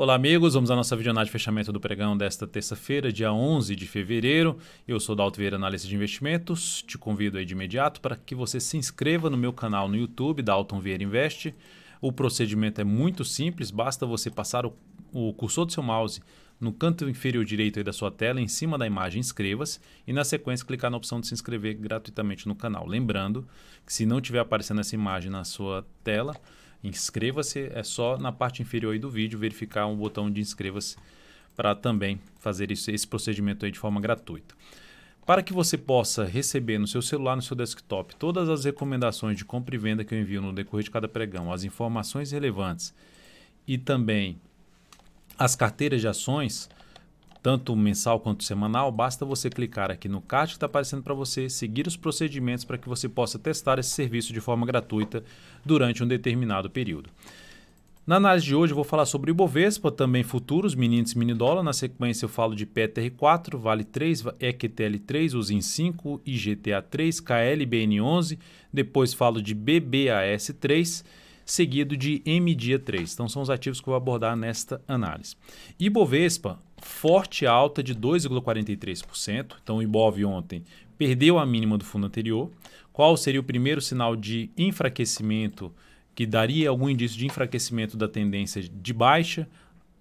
Olá, amigos. Vamos à nossa videoanálise de fechamento do pregão desta terça-feira, dia 11 de fevereiro. Eu sou Dalto Vieira, analista de investimentos. Te convido aí de imediato para que você se inscreva no meu canal no YouTube, Dalton Vieira Investe. O procedimento é muito simples, basta você passar o, o cursor do seu mouse no canto inferior direito da sua tela, em cima da imagem inscreva-se e na sequência clicar na opção de se inscrever gratuitamente no canal. Lembrando que se não estiver aparecendo essa imagem na sua tela, inscreva-se, é só na parte inferior aí do vídeo verificar um botão de inscreva-se para também fazer isso, esse procedimento aí de forma gratuita. Para que você possa receber no seu celular, no seu desktop, todas as recomendações de compra e venda que eu envio no decorrer de cada pregão, as informações relevantes e também as carteiras de ações, tanto mensal quanto semanal, basta você clicar aqui no card que está aparecendo para você, seguir os procedimentos para que você possa testar esse serviço de forma gratuita durante um determinado período. Na análise de hoje eu vou falar sobre Ibovespa, também futuros, mini índice, mini dólar. Na sequência eu falo de PTR4, Vale 3, EQTL3, Usin 5, IGTA3, KLBN11. Depois falo de BBAS3, seguido de MDIA3. Então são os ativos que eu vou abordar nesta análise. Ibovespa, forte alta de 2,43%. Então o Ibov ontem perdeu a mínima do fundo anterior. Qual seria o primeiro sinal de enfraquecimento que daria algum indício de enfraquecimento da tendência de baixa?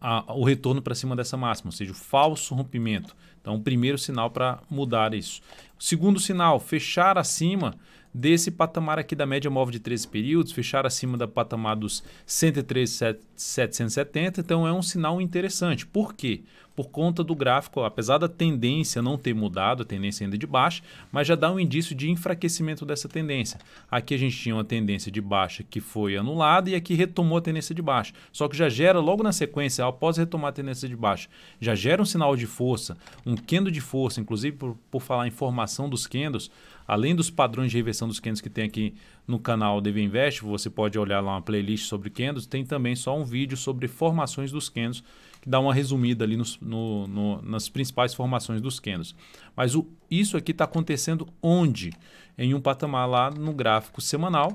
A, o retorno para cima dessa máxima, ou seja, o falso rompimento. Então, o primeiro sinal para mudar isso. O segundo sinal, fechar acima desse patamar aqui da média móvel de 13 períodos, fechar acima do patamar dos 103,770, então é um sinal interessante. Por quê? Por conta do gráfico, apesar da tendência não ter mudado, a tendência ainda é de baixa, mas já dá um indício de enfraquecimento dessa tendência. Aqui a gente tinha uma tendência de baixa que foi anulada e aqui retomou a tendência de baixa. Só que já gera logo na sequência, após retomar a tendência de baixa, já gera um sinal de força, um candle de força, inclusive por, por falar em formação dos candles, além dos padrões de reversão dos candles que tem aqui no canal DV Invest, você pode olhar lá uma playlist sobre candles, tem também só um vídeo sobre formações dos candles, que dá uma resumida ali nos, no, no, nas principais formações dos candles. Mas o, isso aqui está acontecendo onde? Em um patamar lá no gráfico semanal,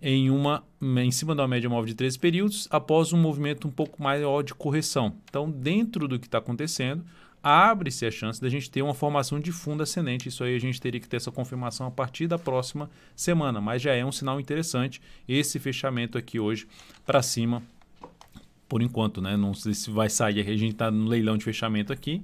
em, uma, em cima da média móvel de 13 períodos, após um movimento um pouco maior de correção. Então, dentro do que está acontecendo, abre-se a chance da gente ter uma formação de fundo ascendente. Isso aí a gente teria que ter essa confirmação a partir da próxima semana, mas já é um sinal interessante esse fechamento aqui hoje para cima, por enquanto, né? Não sei se vai sair, a gente está no leilão de fechamento aqui,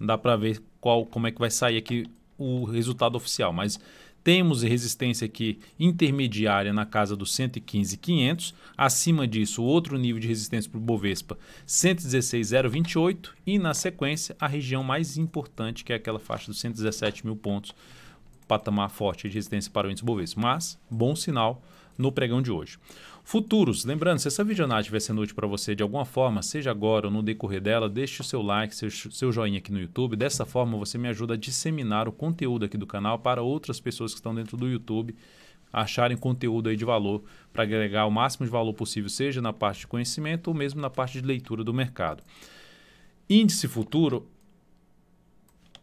não dá para ver qual, como é que vai sair aqui o resultado oficial, mas temos resistência aqui intermediária na casa dos 115,500. Acima disso, outro nível de resistência para o Bovespa, 116,028. E na sequência, a região mais importante, que é aquela faixa dos 117 mil pontos. Patamar forte de resistência para o índice Bovespa. Mas, bom sinal no pregão de hoje. Futuros, lembrando, se essa videonada estiver sendo útil para você de alguma forma, seja agora ou no decorrer dela, deixe o seu like, seu, seu joinha aqui no YouTube. Dessa forma, você me ajuda a disseminar o conteúdo aqui do canal para outras pessoas que estão dentro do YouTube acharem conteúdo aí de valor para agregar o máximo de valor possível, seja na parte de conhecimento ou mesmo na parte de leitura do mercado. Índice futuro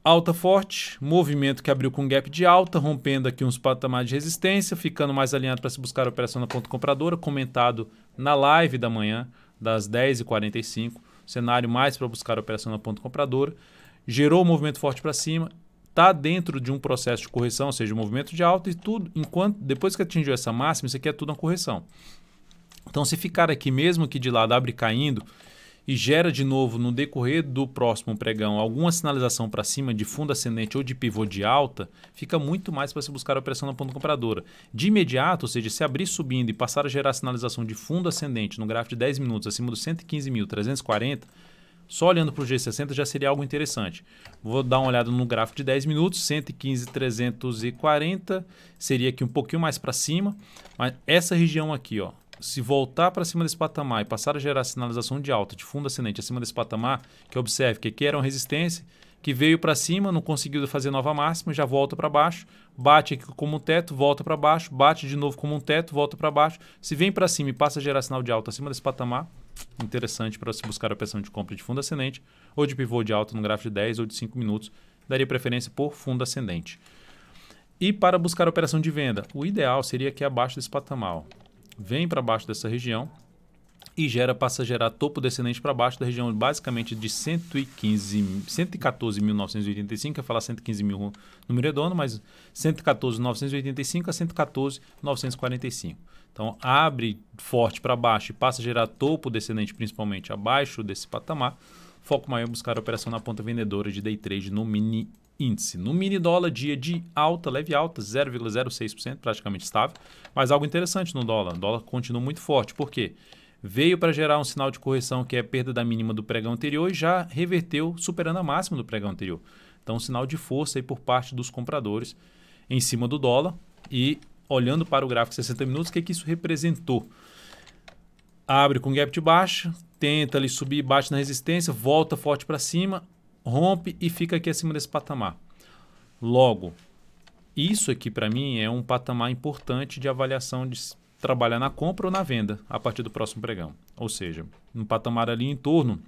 alta forte, movimento que abriu com gap de alta, rompendo aqui uns patamares de resistência, ficando mais alinhado para se buscar a operação na ponta compradora, comentado na live da manhã, das 10h45, cenário mais para buscar a operação na ponta compradora, gerou um movimento forte para cima, está dentro de um processo de correção, ou seja, um movimento de alta e tudo, enquanto depois que atingiu essa máxima, isso aqui é tudo uma correção. Então, se ficar aqui mesmo que de lado abre caindo e gera de novo no decorrer do próximo pregão alguma sinalização para cima de fundo ascendente ou de pivô de alta, fica muito mais para se buscar a pressão na ponta compradora. De imediato, ou seja, se abrir subindo e passar a gerar sinalização de fundo ascendente no gráfico de 10 minutos acima dos 115.340, só olhando para o G60 já seria algo interessante. Vou dar uma olhada no gráfico de 10 minutos, 115,340, seria aqui um pouquinho mais para cima, mas essa região aqui, ó, se voltar para cima desse patamar e passar a gerar sinalização de alta de fundo ascendente acima desse patamar, que observe que aqui era uma resistência que veio para cima, não conseguiu fazer nova máxima, já volta para baixo, bate aqui como um teto, volta para baixo, bate de novo como um teto, volta para baixo. Se vem para cima e passa a gerar sinal de alta acima desse patamar, interessante para se buscar a operação de compra de fundo ascendente ou de pivô de alta no gráfico de 10 ou de 5 minutos, daria preferência por fundo ascendente. E para buscar a operação de venda, o ideal seria que abaixo desse patamar vem para baixo dessa região e gera, passa a gerar topo descendente para baixo da região basicamente de 114.985, a falar 115 mil número redondo, mas 114.985 a 114.945. Então abre forte para baixo e passa a gerar topo descendente principalmente abaixo desse patamar. Foco maior buscar a operação na ponta vendedora de day trade no mini índice. No mini dólar, dia de alta, leve alta, 0,06%, praticamente estável. Mas algo interessante no dólar. O dólar continua muito forte. Por quê? Veio para gerar um sinal de correção que é a perda da mínima do pregão anterior e já reverteu, superando a máxima do pregão anterior. Então, um sinal de força aí por parte dos compradores em cima do dólar. E olhando para o gráfico 60 minutos, o que, que isso representou? Abre com gap de baixa, tenta ali subir, bate na resistência, volta forte para cima, rompe e fica aqui acima desse patamar. Logo, isso aqui para mim é um patamar importante de avaliação de trabalhar na compra ou na venda a partir do próximo pregão. Ou seja, um patamar ali em torno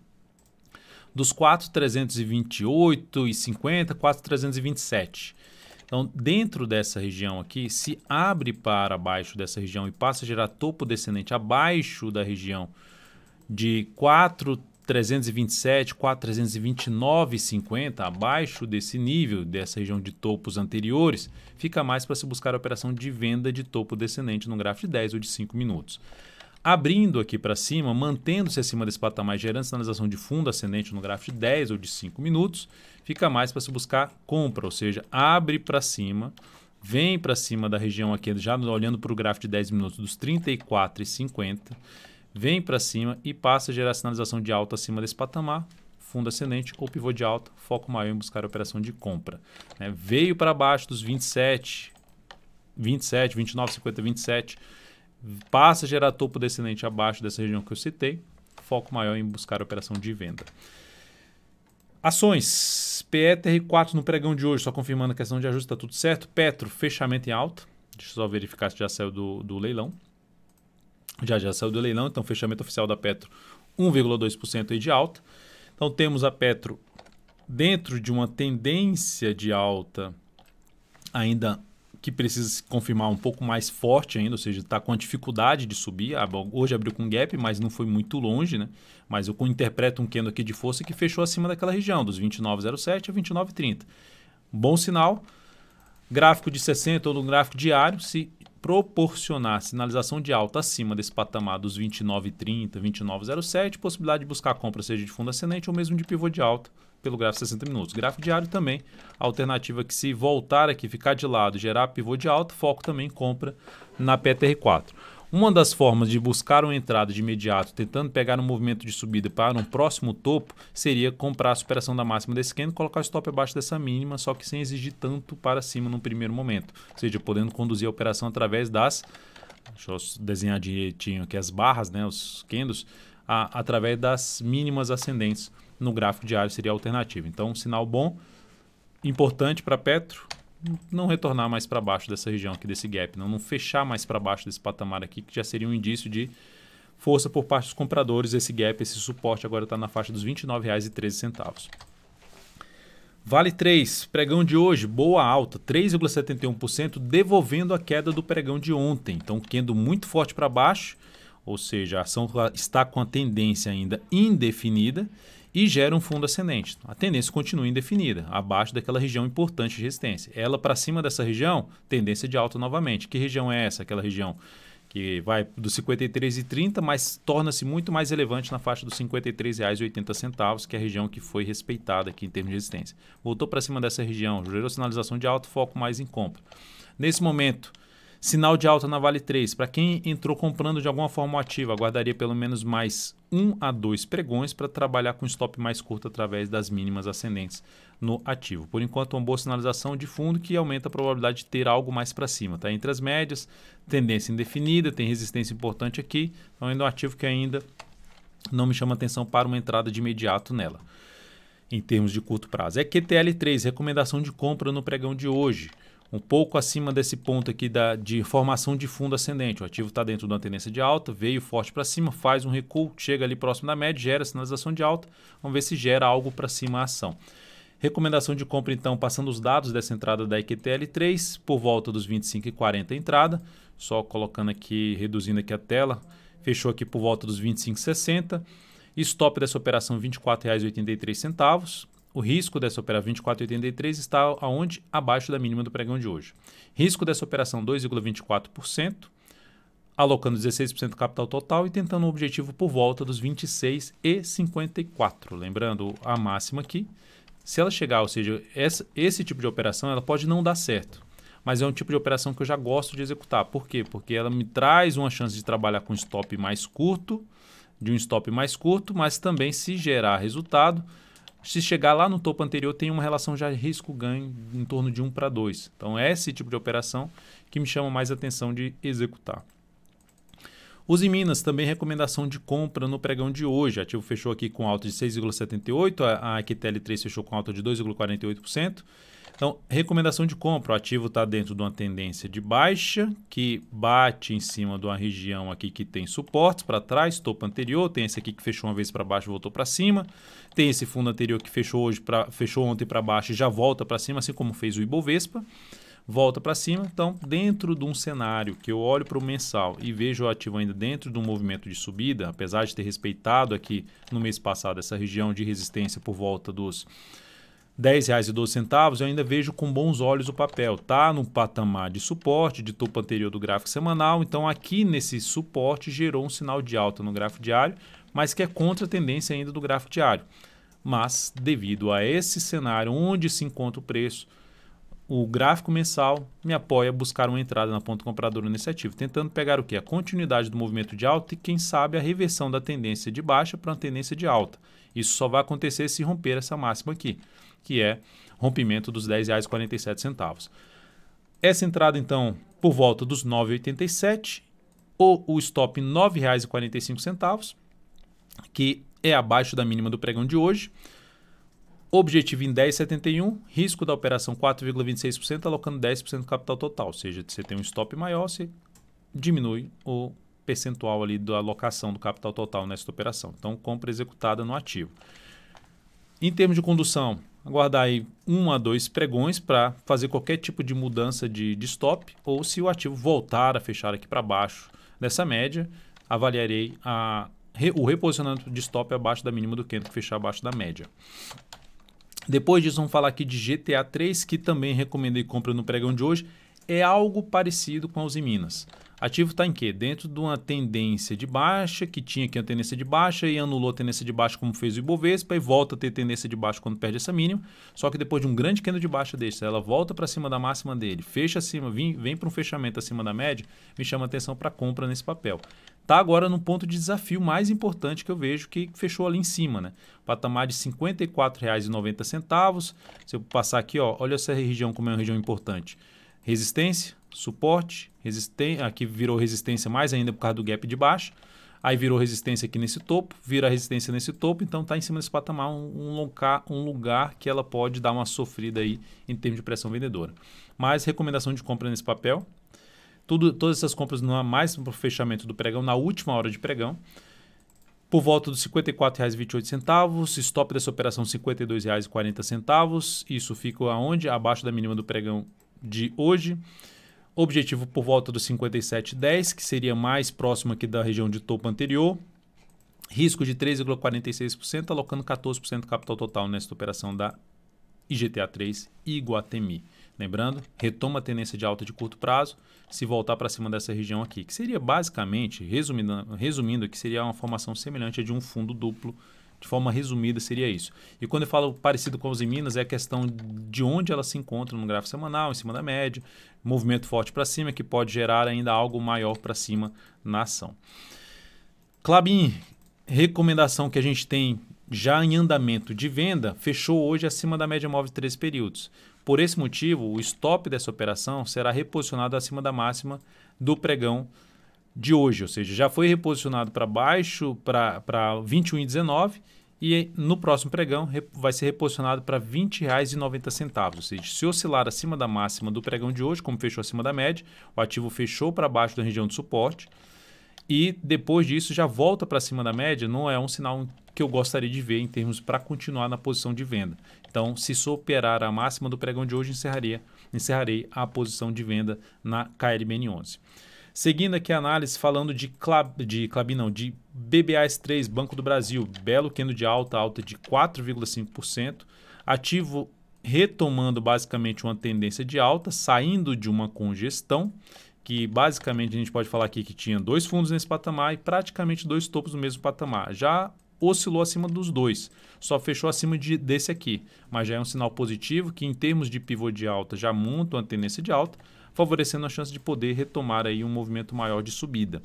dos 4,328,50, e 4,327. Então, dentro dessa região aqui, se abre para baixo dessa região e passa a gerar topo descendente abaixo da região de 4,328, 327, 429,50 abaixo desse nível, dessa região de topos anteriores, fica mais para se buscar a operação de venda de topo descendente no gráfico de 10 ou de 5 minutos. Abrindo aqui para cima, mantendo-se acima desse patamar, gerando sinalização de fundo ascendente no gráfico de 10 ou de 5 minutos, fica mais para se buscar compra, ou seja, abre para cima, vem para cima da região aqui, já olhando para o gráfico de 10 minutos dos 34,50 vem para cima e passa a gerar sinalização de alta acima desse patamar, fundo ascendente ou pivô de alta, foco maior em buscar a operação de compra. Né? Veio para baixo dos 27, 27, 29, 50, 27, passa a gerar topo descendente abaixo dessa região que eu citei, foco maior em buscar a operação de venda. Ações, PETR4 no pregão de hoje, só confirmando a questão de ajuste, está tudo certo. Petro, fechamento em alta, deixa eu só verificar se já saiu do, do leilão já já saiu do leilão, então fechamento oficial da Petro 1,2% de alta. Então temos a Petro dentro de uma tendência de alta ainda que precisa se confirmar um pouco mais forte ainda, ou seja, está com a dificuldade de subir. Ah, bom, hoje abriu com gap, mas não foi muito longe, né? Mas eu interpreto um candle aqui de força que fechou acima daquela região, dos 29,07 a 29,30. Bom sinal. Gráfico de 60 ou no gráfico diário, se proporcionar sinalização de alta acima desse patamar dos 29,30, 29,07, possibilidade de buscar compra seja de fundo ascendente ou mesmo de pivô de alta pelo gráfico 60 minutos. Gráfico diário também, alternativa que se voltar aqui, ficar de lado, gerar pivô de alta, foco também compra na PTR4. Uma das formas de buscar uma entrada de imediato, tentando pegar um movimento de subida para um próximo topo, seria comprar a superação da máxima desse candle e colocar o stop abaixo dessa mínima, só que sem exigir tanto para cima no primeiro momento. Ou seja, podendo conduzir a operação através das. Deixa eu desenhar direitinho aqui as barras, né, os candles, a, através das mínimas ascendentes no gráfico diário seria a alternativa. Então, um sinal bom, importante para Petro, não retornar mais para baixo dessa região aqui, desse gap, não, não fechar mais para baixo desse patamar aqui, que já seria um indício de força por parte dos compradores. Esse gap, esse suporte agora está na faixa dos R$ 29,13. Vale 3, pregão de hoje, boa alta, 3,71%, devolvendo a queda do pregão de ontem. Então, quendo muito forte para baixo, ou seja, a ação tá, está com a tendência ainda indefinida e gera um fundo ascendente. A tendência continua indefinida, abaixo daquela região importante de resistência. Ela para cima dessa região, tendência de alta novamente. Que região é essa? Aquela região que vai dos 53,30, mas torna-se muito mais relevante na faixa dos R$ 53,80, que é a região que foi respeitada aqui em termos de resistência. Voltou para cima dessa região, gerou sinalização de alto, foco mais em compra. Nesse momento, Sinal de alta na Vale 3. Para quem entrou comprando de alguma forma o ativo, aguardaria pelo menos mais um a dois pregões para trabalhar com stop mais curto através das mínimas ascendentes no ativo. Por enquanto, uma boa sinalização de fundo que aumenta a probabilidade de ter algo mais para cima. Está Entre as médias, tendência indefinida, tem resistência importante aqui. Então, ainda é um ativo que ainda não me chama atenção para uma entrada de imediato nela em termos de curto prazo. É QTL3, recomendação de compra no pregão de hoje um pouco acima desse ponto aqui da, de formação de fundo ascendente. O ativo está dentro de uma tendência de alta, veio forte para cima, faz um recuo, chega ali próximo da média, gera sinalização de alta. Vamos ver se gera algo para cima a ação. Recomendação de compra, então, passando os dados dessa entrada da EQTL3, por volta dos 25,40 entrada. Só colocando aqui, reduzindo aqui a tela. Fechou aqui por volta dos 25,60. Stop dessa operação R$ 24,83. O risco dessa operação 24,83 está aonde? Abaixo da mínima do pregão de hoje. Risco dessa operação 2,24%, alocando 16% do capital total e tentando um objetivo por volta dos 26,54. Lembrando a máxima aqui, se ela chegar, ou seja, essa, esse tipo de operação ela pode não dar certo. Mas é um tipo de operação que eu já gosto de executar. Por quê? Porque ela me traz uma chance de trabalhar com stop mais curto, de um stop mais curto, mas também se gerar resultado, se chegar lá no topo anterior, tem uma relação já risco-ganho em torno de 1 para 2. Então, é esse tipo de operação que me chama mais atenção de executar. Use Minas, também recomendação de compra no pregão de hoje. ativo fechou aqui com alta de 6,78%, a, a QTL3 fechou com alta de 2,48%. Então, recomendação de compra. O ativo está dentro de uma tendência de baixa que bate em cima de uma região aqui que tem suportes para trás, topo anterior. Tem esse aqui que fechou uma vez para baixo e voltou para cima. Tem esse fundo anterior que fechou, hoje pra, fechou ontem para baixo e já volta para cima, assim como fez o Ibovespa volta para cima. Então, dentro de um cenário que eu olho para o mensal e vejo o ativo ainda dentro de um movimento de subida, apesar de ter respeitado aqui no mês passado essa região de resistência por volta dos R$10,12, eu ainda vejo com bons olhos o papel. Está no patamar de suporte, de topo anterior do gráfico semanal, então aqui nesse suporte gerou um sinal de alta no gráfico diário, mas que é contra a tendência ainda do gráfico diário. Mas, devido a esse cenário onde se encontra o preço, o gráfico mensal me apoia a buscar uma entrada na ponta compradora nesse ativo, tentando pegar o que? A continuidade do movimento de alta e, quem sabe, a reversão da tendência de baixa para uma tendência de alta. Isso só vai acontecer se romper essa máxima aqui que é rompimento dos R$ 10,47. Essa entrada, então, por volta dos 9,87 ou o stop R$ 9,45, que é abaixo da mínima do pregão de hoje. Objetivo em 10,71, risco da operação 4,26%, alocando 10% do capital total. Ou seja, você tem um stop maior, você diminui o percentual ali da alocação do capital total nesta operação. Então, compra executada no ativo. Em termos de condução, aguardar aí um a dois pregões para fazer qualquer tipo de mudança de, de stop ou se o ativo voltar a fechar aqui para baixo dessa média, avaliarei a, o reposicionamento de stop abaixo da mínima do candle que fechar abaixo da média. Depois disso, vamos falar aqui de GTA 3, que também recomendei compra no pregão de hoje é algo parecido com os em Minas. Ativo está em quê? Dentro de uma tendência de baixa, que tinha aqui uma tendência de baixa e anulou a tendência de baixa como fez o Ibovespa e volta a ter tendência de baixa quando perde essa mínima. Só que depois de um grande candle de baixa desse, ela volta para cima da máxima dele, fecha acima, vem, vem para um fechamento acima da média, me chama atenção para compra nesse papel. Está agora no ponto de desafio mais importante que eu vejo, que fechou ali em cima, né? Patamar de R$ 54,90. Se eu passar aqui, ó, olha essa região como é uma região importante resistência, suporte, resistência, aqui virou resistência mais ainda por causa do gap de baixo, aí virou resistência aqui nesse topo, vira resistência nesse topo, então está em cima desse patamar um, um lugar que ela pode dar uma sofrida aí em termos de pressão vendedora. Mais recomendação de compra nesse papel, tudo, todas essas compras não há mais para o fechamento do pregão, na última hora de pregão, por volta dos R$ 54,28, stop dessa operação R$ 52,40. Isso fica aonde? Abaixo da mínima do pregão de hoje. Objetivo por volta dos 57,10, que seria mais próximo aqui da região de topo anterior. Risco de 3,46%, alocando 14% do capital total nesta operação da IGTA 3 e Iguatemi. Lembrando, retoma a tendência de alta de curto prazo se voltar para cima dessa região aqui, que seria basicamente, resumindo, resumindo que seria uma formação semelhante a de um fundo duplo de forma resumida, seria isso. E quando eu falo parecido com os em Minas, é a questão de onde ela se encontra no gráfico semanal, em cima da média, movimento forte para cima, que pode gerar ainda algo maior para cima na ação. Clabin, recomendação que a gente tem já em andamento de venda, fechou hoje acima da média móvel de 13 períodos. Por esse motivo, o stop dessa operação será reposicionado acima da máxima do pregão de hoje, ou seja, já foi reposicionado para baixo para 21,19 e no próximo pregão vai ser reposicionado para R$ 20,90, ou seja, se oscilar acima da máxima do pregão de hoje, como fechou acima da média, o ativo fechou para baixo da região de suporte e depois disso já volta para cima da média, não é um sinal que eu gostaria de ver em termos para continuar na posição de venda. Então, se superar a máxima do pregão de hoje, encerraria, encerrarei a posição de venda na KLBN11. Seguindo aqui a análise, falando de Clab, de não, de BBAS3, Banco do Brasil, belo queno de alta, alta de 4,5%, ativo retomando basicamente uma tendência de alta, saindo de uma congestão, que basicamente a gente pode falar aqui que tinha dois fundos nesse patamar e praticamente dois topos no mesmo patamar. Já oscilou acima dos dois, só fechou acima de, desse aqui, mas já é um sinal positivo que em termos de pivô de alta já monta uma tendência de alta, favorecendo a chance de poder retomar aí um movimento maior de subida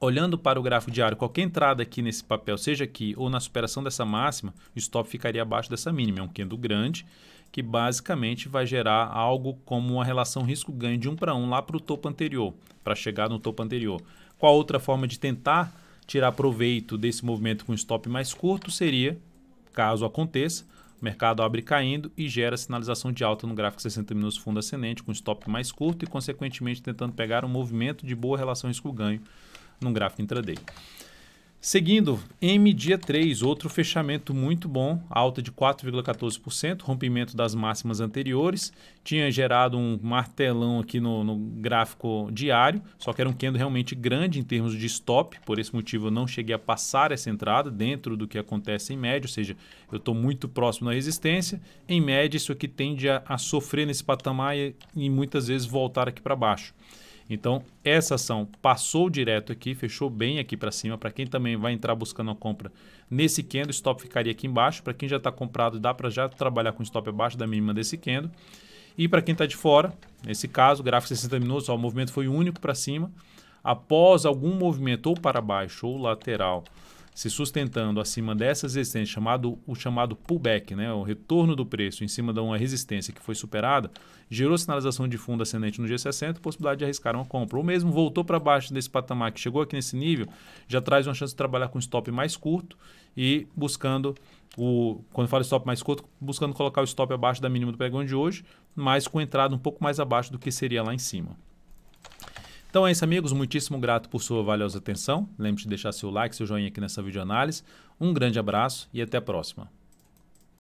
olhando para o gráfico diário, qualquer entrada aqui nesse papel, seja aqui ou na superação dessa máxima, o stop ficaria abaixo dessa mínima. É um candle grande que basicamente vai gerar algo como uma relação risco-ganho de 1 para 1 lá para o topo anterior, para chegar no topo anterior. Qual outra forma de tentar tirar proveito desse movimento com stop mais curto seria, caso aconteça, o mercado abre caindo e gera sinalização de alta no gráfico 60 minutos fundo ascendente, com stop mais curto e, consequentemente, tentando pegar um movimento de boa relação risco-ganho no gráfico intraday. Seguindo, M dia 3, outro fechamento muito bom, alta de 4,14%, rompimento das máximas anteriores. Tinha gerado um martelão aqui no, no, gráfico diário, só que era um candle realmente grande em termos de stop, por esse motivo eu não cheguei a passar essa entrada dentro do que acontece em média, ou seja, eu estou muito próximo da resistência. Em média, isso aqui tende a, a sofrer nesse patamar e, e muitas vezes voltar aqui para baixo. Então, essa ação passou direto aqui, fechou bem aqui para cima. Para quem também vai entrar buscando a compra nesse candle, o stop ficaria aqui embaixo. Para quem já está comprado, dá para já trabalhar com stop abaixo da mínima desse candle. E para quem está de fora, nesse caso, gráfico 60 minutos, ó, o movimento foi único para cima. Após algum movimento ou para baixo ou lateral se sustentando acima dessas resistência chamado, o chamado pullback, né, o retorno do preço em cima de uma resistência que foi superada, gerou sinalização de fundo ascendente no G60, possibilidade de arriscar uma compra. Ou mesmo voltou para baixo desse patamar que chegou aqui nesse nível, já traz uma chance de trabalhar com stop mais curto e buscando o, quando falo stop mais curto, buscando colocar o stop abaixo da mínima do pregão de hoje, mas com entrada um pouco mais abaixo do que seria lá em cima. Então é isso, amigos. Muitíssimo grato por sua valiosa atenção. Lembre-se de deixar seu like, seu joinha aqui nessa videoanálise. Um grande abraço e até a próxima.